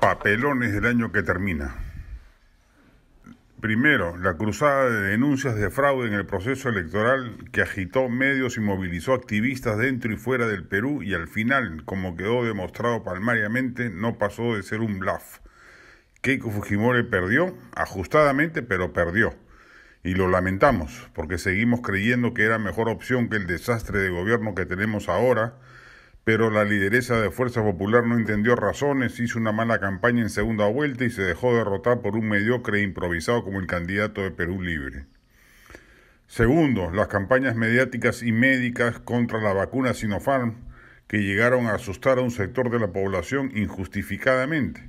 papelones del año que termina. Primero, la cruzada de denuncias de fraude en el proceso electoral que agitó medios y movilizó activistas dentro y fuera del Perú y al final, como quedó demostrado palmariamente, no pasó de ser un bluff. Keiko Fujimori perdió, ajustadamente, pero perdió. Y lo lamentamos, porque seguimos creyendo que era mejor opción que el desastre de gobierno que tenemos ahora pero la lideresa de Fuerza Popular no entendió razones, hizo una mala campaña en segunda vuelta y se dejó derrotar por un mediocre e improvisado como el candidato de Perú Libre. Segundo, las campañas mediáticas y médicas contra la vacuna Sinopharm, que llegaron a asustar a un sector de la población injustificadamente.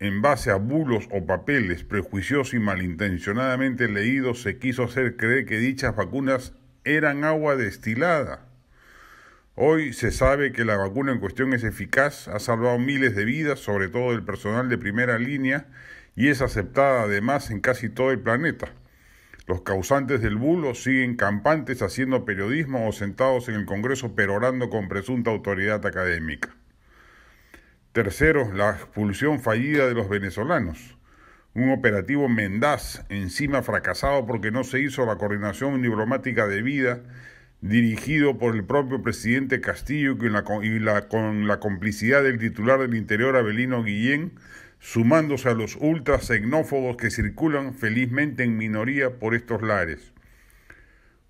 En base a bulos o papeles prejuiciosos y malintencionadamente leídos, se quiso hacer creer que dichas vacunas eran agua destilada Hoy se sabe que la vacuna en cuestión es eficaz, ha salvado miles de vidas, sobre todo del personal de primera línea, y es aceptada además en casi todo el planeta. Los causantes del bulo siguen campantes haciendo periodismo o sentados en el Congreso perorando con presunta autoridad académica. Tercero, la expulsión fallida de los venezolanos. Un operativo mendaz, encima fracasado porque no se hizo la coordinación diplomática debida dirigido por el propio presidente Castillo y, con la complicidad del titular del Interior Abelino Guillén, sumándose a los ultras xenófobos que circulan felizmente en minoría por estos lares.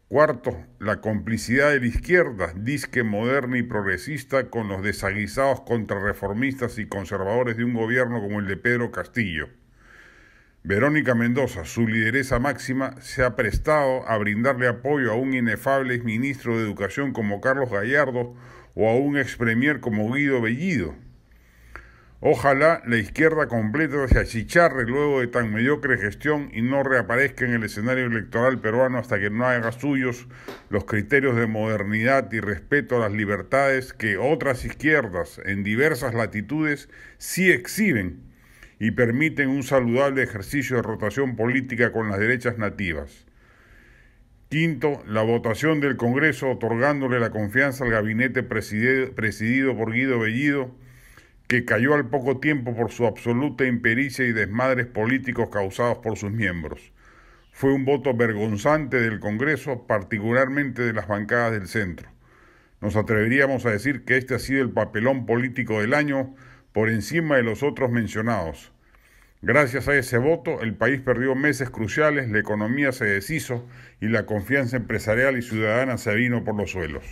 Cuarto, la complicidad de la izquierda, disque moderna y progresista, con los desaguisados contrarreformistas y conservadores de un gobierno como el de Pedro Castillo. Verónica Mendoza, su lideresa máxima, se ha prestado a brindarle apoyo a un inefable ministro de Educación como Carlos Gallardo o a un expremier como Guido Bellido. Ojalá la izquierda completa se achicharre luego de tan mediocre gestión y no reaparezca en el escenario electoral peruano hasta que no haga suyos los criterios de modernidad y respeto a las libertades que otras izquierdas en diversas latitudes sí exhiben y permiten un saludable ejercicio de rotación política con las derechas nativas. Quinto, la votación del Congreso otorgándole la confianza al gabinete presidido por Guido Bellido, que cayó al poco tiempo por su absoluta impericia y desmadres políticos causados por sus miembros. Fue un voto vergonzante del Congreso, particularmente de las bancadas del centro. Nos atreveríamos a decir que este ha sido el papelón político del año por encima de los otros mencionados, Gracias a ese voto, el país perdió meses cruciales, la economía se deshizo y la confianza empresarial y ciudadana se vino por los suelos.